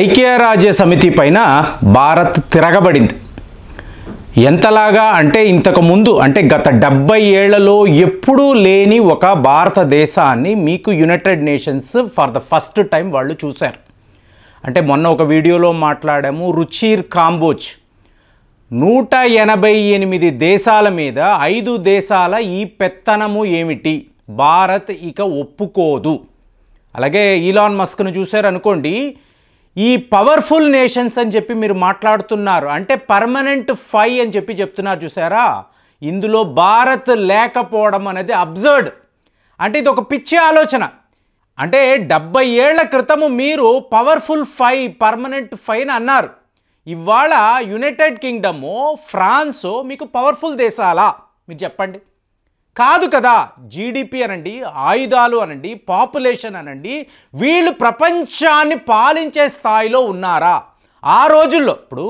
ఐక్యరాజ్య సమితి పైన భారత్ తిరగబడింది ఎంతలాగా అంటే ఇంతకుముందు అంటే గత డెబ్బై ఏళ్లలో ఎప్పుడూ లేని ఒక భారతదేశాన్ని మీకు united nations for the first time వాళ్ళు చూశారు అంటే మొన్న ఒక వీడియోలో మాట్లాడాము రుచిర్ కాంబోజ్ నూట ఎనభై ఎనిమిది దేశాల మీద ఐదు దేశాల ఈ పెత్తనము ఏమిటి భారత్ ఇక ఒప్పుకోదు అలాగే ఈలాన్ మస్క్ను చూశారనుకోండి ఈ పవర్ఫుల్ నేషన్స్ అని చెప్పి మీరు మాట్లాడుతున్నారు అంటే పర్మనెంట్ ఫై అని చెప్పి చెప్తున్నారు చూసారా ఇందులో భారత్ లేకపోవడం అనేది అబ్జర్డ్ అంటే ఇది ఒక పిచ్చి ఆలోచన అంటే డెబ్బై ఏళ్ల క్రితము మీరు పవర్ఫుల్ ఫై పర్మనెంట్ అని అన్నారు ఇవాళ యునైటెడ్ కింగ్డము ఫ్రాన్సు మీకు పవర్ఫుల్ దేశాలా మీరు చెప్పండి కాదు కదా జీడిపి అనండి ఆయుధాలు అనండి పాపులేషన్ అనండి వీళ్ళు ప్రపంచాన్ని పాలించే స్థాయిలో ఉన్నారా ఆ రోజుల్లో ఇప్పుడు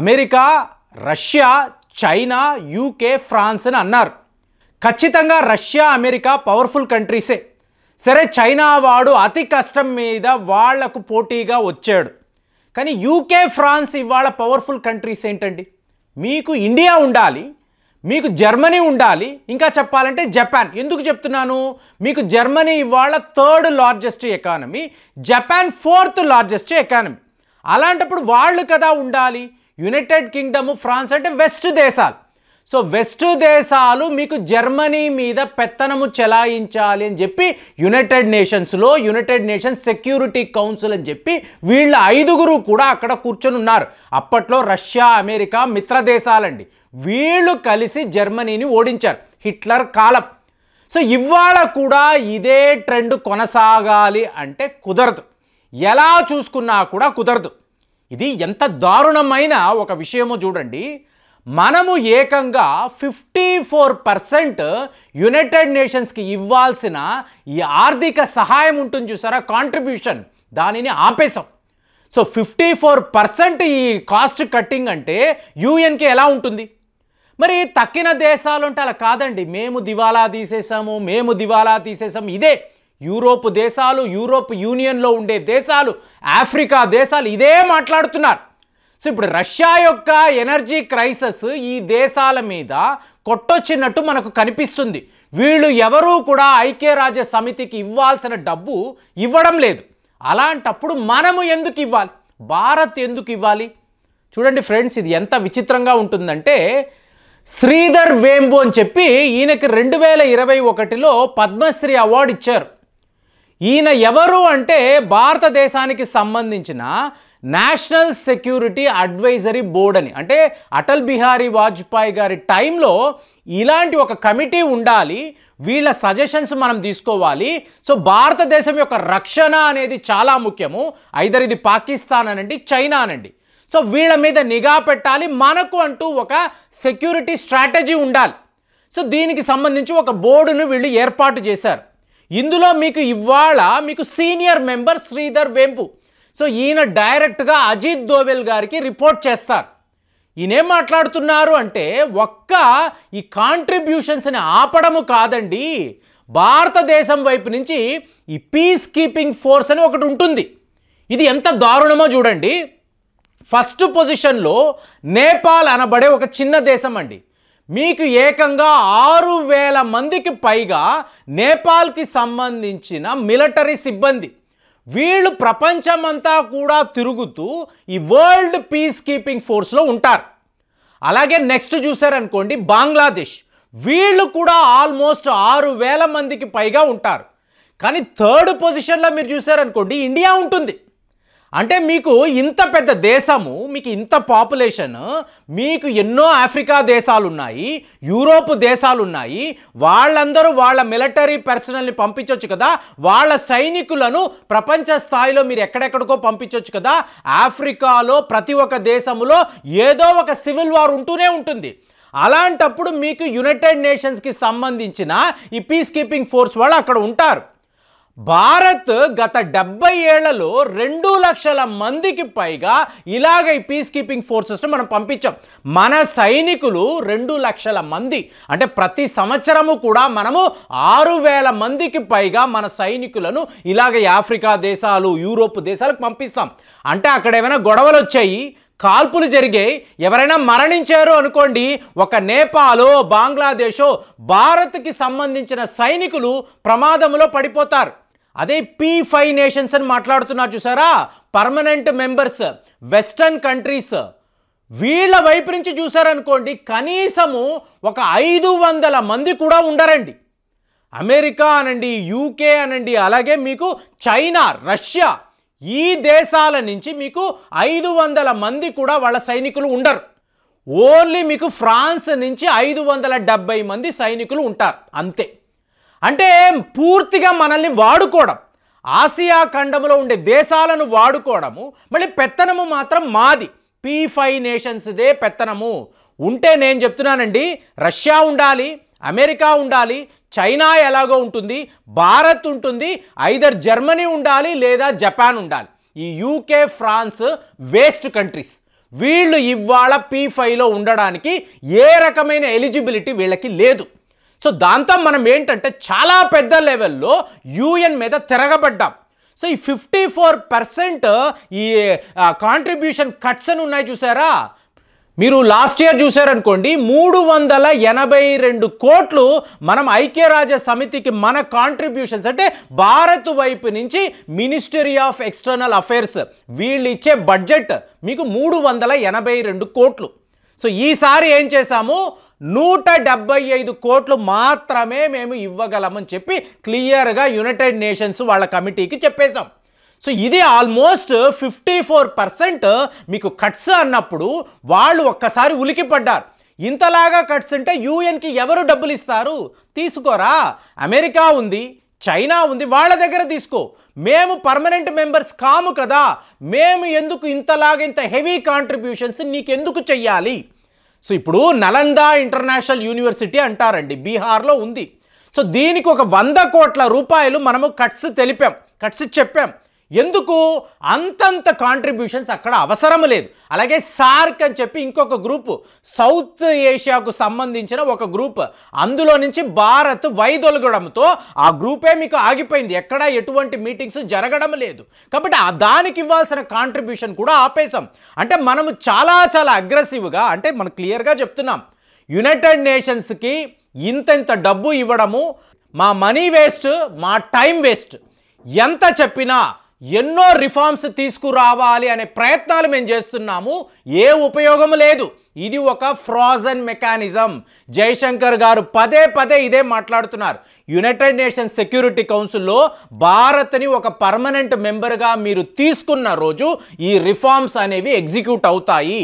America Russia China UK France అని అన్నారు ఖచ్చితంగా రష్యా అమెరికా పవర్ఫుల్ కంట్రీసే సరే చైనా వాడు అతి కష్టం మీద వాళ్లకు పోటీగా వచ్చాడు కానీ యూకే ఫ్రాన్స్ ఇవాళ పవర్ఫుల్ కంట్రీస్ ఏంటండి మీకు ఇండియా ఉండాలి మీకు జర్మనీ ఉండాలి ఇంకా చెప్పాలంటే జపాన్ ఎందుకు చెప్తున్నాను మీకు జర్మనీ ఇవాళ third largest economy Japan fourth largest economy అలాంటప్పుడు వాళ్ళు కదా ఉండాలి యునైటెడ్ కింగ్డమ్ ఫ్రాన్స్ అంటే వెస్ట్ దేశాలు సో వెస్ట్ దేశాలు మీకు జర్మనీ మీద పెత్తనము చెలాయించాలి అని చెప్పి యునైటెడ్ నేషన్స్లో యునైటెడ్ నేషన్స్ సెక్యూరిటీ కౌన్సిల్ అని చెప్పి వీళ్ళ ఐదుగురు కూడా అక్కడ కూర్చొని ఉన్నారు అప్పట్లో రష్యా అమెరికా మిత్ర దేశాలండి వీళ్ళు కలిసి జర్మనీని ఓడించారు హిట్లర్ కాలం సో ఇవాళ కూడా ఇదే ట్రెండ్ కొనసాగాలి అంటే కుదరదు ఎలా చూసుకున్నా కూడా కుదరదు ఇది ఎంత దారుణమైన ఒక విషయమో చూడండి మనము ఏకంగా ఫిఫ్టీ ఫోర్ పర్సెంట్ యునైటెడ్ నేషన్స్కి ఇవ్వాల్సిన ఈ ఆర్థిక సహాయం ఉంటుంది చూసారా కాంట్రిబ్యూషన్ దానిని ఆపేశాం సో ఫిఫ్టీ ఫోర్ పర్సెంట్ ఈ కాస్ట్ కట్టింగ్ అంటే యూఎన్కి ఎలా ఉంటుంది మరి తక్కిన దేశాలు ఉంటే అలా కాదండి మేము దివాలా తీసేసాము మేము దివాలా తీసేసాము ఇదే యూరోప్ దేశాలు యూరోప్ యూనియన్లో ఉండే దేశాలు ఆఫ్రికా దేశాలు ఇదే మాట్లాడుతున్నారు సో ఇప్పుడు రష్యా యొక్క ఎనర్జీ క్రైసిస్ ఈ దేశాల మీద కొట్టొచ్చినట్టు మనకు కనిపిస్తుంది వీళ్ళు ఎవరూ కూడా ఐక్యరాజ్య సమితికి ఇవ్వాల్సిన డబ్బు ఇవ్వడం లేదు అలాంటప్పుడు మనము ఎందుకు ఇవ్వాలి భారత్ ఎందుకు ఇవ్వాలి చూడండి ఫ్రెండ్స్ ఇది ఎంత విచిత్రంగా ఉంటుందంటే శ్రీధర్ వేంబు అని చెప్పి ఈయనకి రెండు వేల ఇరవై ఒకటిలో పద్మశ్రీ అవార్డు ఇచ్చారు ఈయన ఎవరు అంటే భారతదేశానికి సంబంధించిన నేషనల్ సెక్యూరిటీ అడ్వైజరీ బోర్డ్ అని అంటే అటల్ బిహారీ వాజ్పేయి గారి టైంలో ఇలాంటి ఒక కమిటీ ఉండాలి వీళ్ళ సజెషన్స్ మనం తీసుకోవాలి సో భారతదేశం యొక్క రక్షణ అనేది చాలా ముఖ్యము ఐదర్ ఇది పాకిస్తాన్ అనండి చైనా అనండి సో వీళ్ళ మీద నిఘా పెట్టాలి మనకు అంటూ ఒక సెక్యూరిటీ స్ట్రాటజీ ఉండాలి సో దీనికి సంబంధించి ఒక బోర్డును వీళ్ళు ఏర్పాటు చేశారు ఇందులో మీకు ఇవాళ మీకు senior member Sridhar Vembu so ఈయన డైరెక్ట్గా అజిత్ దోవెల్ గారికి రిపోర్ట్ చేస్తారు ఈయనేం మాట్లాడుతున్నారు అంటే ఒక్క ఈ కాంట్రిబ్యూషన్స్ని ఆపడము కాదండి భారతదేశం వైపు నుంచి ఈ పీస్ కీపింగ్ ఫోర్స్ అని ఒకటి ఉంటుంది ఇది ఎంత దారుణమో చూడండి ఫస్ట్ పొజిషన్లో నేపాల్ అనబడే ఒక చిన్న దేశం అండి మీకు ఏకంగా ఆరు వేల మందికి పైగా నేపాల్కి సంబంధించిన మిలటరీ సిబ్బంది వీళ్ళు ప్రపంచమంతా కూడా తిరుగుతూ ఈ వరల్డ్ పీస్ కీపింగ్ ఫోర్స్లో ఉంటారు అలాగే నెక్స్ట్ చూసారనుకోండి బంగ్లాదేశ్ వీళ్ళు కూడా ఆల్మోస్ట్ ఆరు వేల మందికి పైగా ఉంటారు కానీ థర్డ్ పొజిషన్లో మీరు చూసారనుకోండి ఇండియా ఉంటుంది అంటే మీకు ఇంత పెద్ద దేశము మీకు ఇంత పాపులేషన్ మీకు ఎన్నో ఆఫ్రికా దేశాలు ఉన్నాయి యూరోప్ దేశాలు ఉన్నాయి వాళ్ళందరూ వాళ్ళ మిలిటరీ పర్సనల్ని పంపించవచ్చు కదా వాళ్ళ సైనికులను ప్రపంచ స్థాయిలో మీరు ఎక్కడెక్కడికో పంపించవచ్చు కదా ఆఫ్రికాలో ప్రతి ఒక్క దేశంలో ఏదో ఒక సివిల్ వార్ ఉంటూనే ఉంటుంది అలాంటప్పుడు మీకు యునైటెడ్ నేషన్స్కి సంబంధించిన ఈ పీస్ కీపింగ్ ఫోర్స్ వాళ్ళు అక్కడ ఉంటారు భారత్ గత డెబ్బై ఏళ్లలో రెండు లక్షల మందికి పైగా ఇలాగ ఈ పీస్ కీపింగ్ ఫోర్సెస్ను మనం పంపించాం మన సైనికులు రెండు లక్షల మంది అంటే ప్రతి సంవత్సరము కూడా మనము ఆరు వేల మందికి పైగా మన సైనికులను ఇలాగ ఆఫ్రికా దేశాలు యూరోప్ దేశాలకు పంపిస్తాం అంటే అక్కడ ఏమైనా గొడవలు వచ్చాయి కాల్పులు జరిగాయి ఎవరైనా మరణించారు అనుకోండి ఒక నేపాలో బంగ్లాదేశో భారత్కి సంబంధించిన సైనికులు ప్రమాదంలో పడిపోతారు అదే పీ ఫైవ్ నేషన్స్ అని మాట్లాడుతున్నారు చూసారా పర్మనెంట్ మెంబర్స్ వెస్టర్న్ కంట్రీస్ వీళ్ళ వైపు నుంచి చూసారనుకోండి కనీసము ఒక ఐదు వందల మంది కూడా ఉండరండి అమెరికా అనండి యూకే అనండి అలాగే మీకు చైనా రష్యా ఈ దేశాల నుంచి మీకు ఐదు వందల మంది కూడా వాళ్ళ సైనికులు ఉండరు ఓన్లీ మీకు ఫ్రాన్స్ నుంచి ఐదు వందల డెబ్బై మంది సైనికులు ఉంటారు అంతే అంటే పూర్తిగా మనల్ని వాడుకోవడం ఆసియా ఖండంలో ఉండే దేశాలను వాడుకోవడము మళ్ళీ పెత్తనము మాత్రం మాది పీ ఫైవ్ నేషన్స్దే పెత్తనము ఉంటే నేను చెప్తున్నానండి రష్యా ఉండాలి అమెరికా ఉండాలి చైనా ఎలాగో ఉంటుంది భారత్ ఉంటుంది ఐదర్ జర్మనీ ఉండాలి లేదా జపాన్ ఉండాలి ఈ యూకే ఫ్రాన్స్ వేస్ట్ కంట్రీస్ వీళ్ళు ఇవాళ పీ ఫైవ్లో ఉండడానికి ఏ రకమైన ఎలిజిబిలిటీ వీళ్ళకి లేదు సో దాంతో మనం ఏంటంటే చాలా పెద్ద లెవెల్లో యూఎన్ మీద తిరగబడ్డాం సో ఈ ఫిఫ్టీ ఫోర్ పర్సెంట్ ఈ కాంట్రిబ్యూషన్ కట్స్ అని ఉన్నాయి చూసారా మీరు లాస్ట్ ఇయర్ చూసారనుకోండి మూడు వందల ఎనభై రెండు కోట్లు మనం ఐక్యరాజ్య సమితికి మన కాంట్రిబ్యూషన్స్ అంటే భారత్ వైపు నుంచి మినిస్టరీ ఆఫ్ ఎక్స్టర్నల్ అఫైర్స్ వీళ్ళు ఇచ్చే బడ్జెట్ మీకు మూడు వందల ఎనభై రెండు కోట్లు సో ఈసారి ఏం చేశాము నూట డెబ్బై ఐదు కోట్లు మాత్రమే మేము ఇవ్వగలమని చెప్పి క్లియర్గా యునైటెడ్ నేషన్స్ వాళ్ళ కమిటీకి చెప్పేశాం సో ఇది ఆల్మోస్ట్ ఫిఫ్టీ ఫోర్ పర్సెంట్ మీకు కట్స్ అన్నప్పుడు వాళ్ళు ఒక్కసారి ఉలికిపడ్డారు ఇంతలాగా కట్స్ ఉంటే యూఎన్కి ఎవరు డబ్బులు ఇస్తారు తీసుకోరా అమెరికా ఉంది చైనా ఉంది వాళ్ళ దగ్గర తీసుకో మేము పర్మనెంట్ మెంబర్స్ కాము కదా మేము ఎందుకు ఇంతలాగా ఇంత హెవీ కాంట్రిబ్యూషన్స్ నీకెందుకు చెయ్యాలి సో ఇప్పుడు నలంద ఇంటర్నేషనల్ యూనివర్సిటీ అంటారండి బీహార్లో ఉంది సో దీనికి ఒక వంద కోట్ల రూపాయలు మనము కట్స్ తెలిపాం కట్స్ చెప్పాం ఎందుకు అంతంత కాంట్రిబ్యూషన్స్ అక్కడ అవసరం లేదు అలాగే సార్క్ అని చెప్పి ఇంకొక గ్రూపు సౌత్ ఏషియాకు సంబంధించిన ఒక గ్రూప్ అందులో నుంచి భారత్ వైదొలగడంతో ఆ గ్రూపే మీకు ఆగిపోయింది ఎక్కడ ఎటువంటి మీటింగ్స్ జరగడం లేదు కాబట్టి ఆ దానికి ఇవ్వాల్సిన కాంట్రిబ్యూషన్ కూడా ఆపేశాం అంటే మనము చాలా చాలా అగ్రెసివ్గా అంటే మనం క్లియర్గా చెప్తున్నాం యునైటెడ్ నేషన్స్కి ఇంత ఇంత డబ్బు ఇవ్వడము మా మనీ వేస్ట్ మా టైం వేస్ట్ ఎంత చెప్పినా ఎన్నో రిఫార్మ్స్ తీసుకురావాలి అనే ప్రయత్నాలు మేము చేస్తున్నాము ఏ ఉపయోగం లేదు ఇది ఒక ఫ్రాజన్ మెకానిజం జయశంకర్ గారు పదే పదే ఇదే మాట్లాడుతున్నారు యునైటెడ్ నేషన్స్ సెక్యూరిటీ కౌన్సిల్లో భారత్ని ఒక పర్మనెంట్ మెంబర్గా మీరు తీసుకున్న రోజు ఈ రిఫార్మ్స్ అనేవి ఎగ్జిక్యూట్ అవుతాయి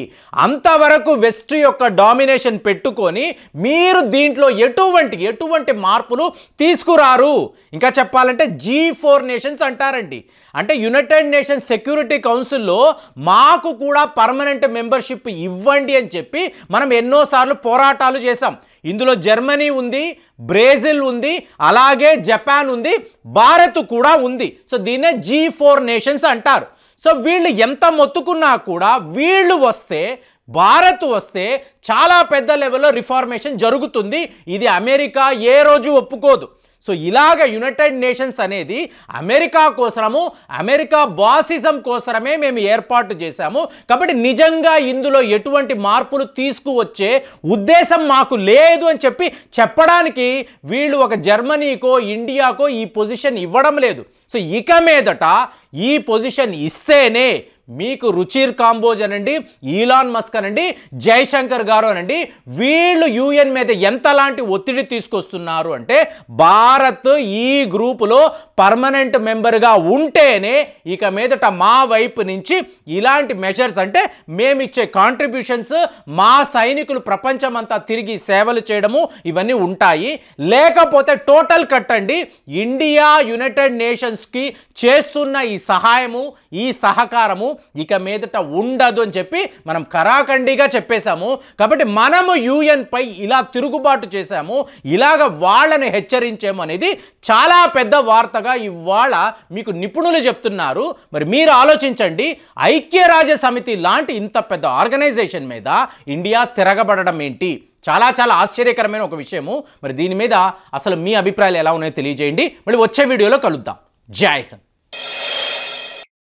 అంతవరకు వెస్ట్ యొక్క డామినేషన్ పెట్టుకొని మీరు దీంట్లో ఎటువంటి ఎటువంటి మార్పులు తీసుకురారు ఇంకా చెప్పాలంటే జీ ఫోర్ నేషన్స్ అంటారండి అంటే యునైటెడ్ నేషన్స్ సెక్యూరిటీ కౌన్సిల్లో మాకు కూడా పర్మనెంట్ మెంబర్షిప్ ఇవ్వండి అని చెప్పి మనం ఎన్నోసార్లు పోరాటాలు చేశాం ఇందులో జర్మనీ ఉంది బ్రెజిల్ ఉంది అలాగే జపాన్ ఉంది భారత్ కూడా ఉంది సో దీన్నే జీ ఫోర్ నేషన్స్ అంటారు సో వీళ్ళు ఎంత మొత్తుకున్నా కూడా వీళ్ళు వస్తే భారత్ వస్తే చాలా పెద్ద లెవెల్లో రిఫార్మేషన్ జరుగుతుంది ఇది అమెరికా ఏ రోజు ఒప్పుకోదు సో ఇలాగ యునైటెడ్ నేషన్స్ అనేది అమెరికా కోసము అమెరికా బాసిజం కోసమే మేము ఏర్పాటు చేశాము కాబట్టి నిజంగా ఇందులో ఎటువంటి మార్పులు తీసుకువచ్చే ఉద్దేశం మాకు లేదు అని చెప్పి చెప్పడానికి వీళ్ళు ఒక జర్మనీకో ఇండియాకో ఈ పొజిషన్ ఇవ్వడం లేదు సో ఇక మీదట ఈ పొజిషన్ ఇస్తేనే మీకు రుచిర్ కాంబోజ్ అనండి ఈలాన్ మస్క్ అనండి జయశంకర్ గారు అనండి వీళ్ళు యూఎన్ మీద ఎంతలాంటి ఒత్తిడి తీసుకొస్తున్నారు అంటే భారత్ ఈ గ్రూపులో పర్మనెంట్ మెంబర్గా ఉంటేనే ఇక మీదట మా వైపు నుంచి ఇలాంటి మెజర్స్ అంటే మేమిచ్చే కాంట్రిబ్యూషన్స్ మా సైనికులు ప్రపంచమంతా తిరిగి సేవలు చేయడము ఇవన్నీ ఉంటాయి లేకపోతే టోటల్ కట్టండి ఇండియా యునైటెడ్ నేషన్స్కి చేస్తున్న ఈ సహాయము ఈ సహకారము ఇక మీదట ఉండదు అని చెప్పి మనం కరాఖండిగా చెప్పేశాము కాబట్టి మనము పై ఇలా తిరుగుబాటు చేశాము ఇలాగ వాళ్ళని హెచ్చరించాము అనేది చాలా పెద్ద వార్తగా ఇవాళ మీకు నిపుణులు చెప్తున్నారు మరి మీరు ఆలోచించండి ఐక్యరాజ్య సమితి లాంటి ఇంత పెద్ద ఆర్గనైజేషన్ మీద ఇండియా తిరగబడడం ఏంటి చాలా చాలా ఆశ్చర్యకరమైన ఒక విషయము మరి దీని మీద అసలు మీ అభిప్రాయాలు ఎలా ఉన్నాయో తెలియజేయండి మళ్ళీ వచ్చే వీడియోలో కలుద్దాం జై హింద్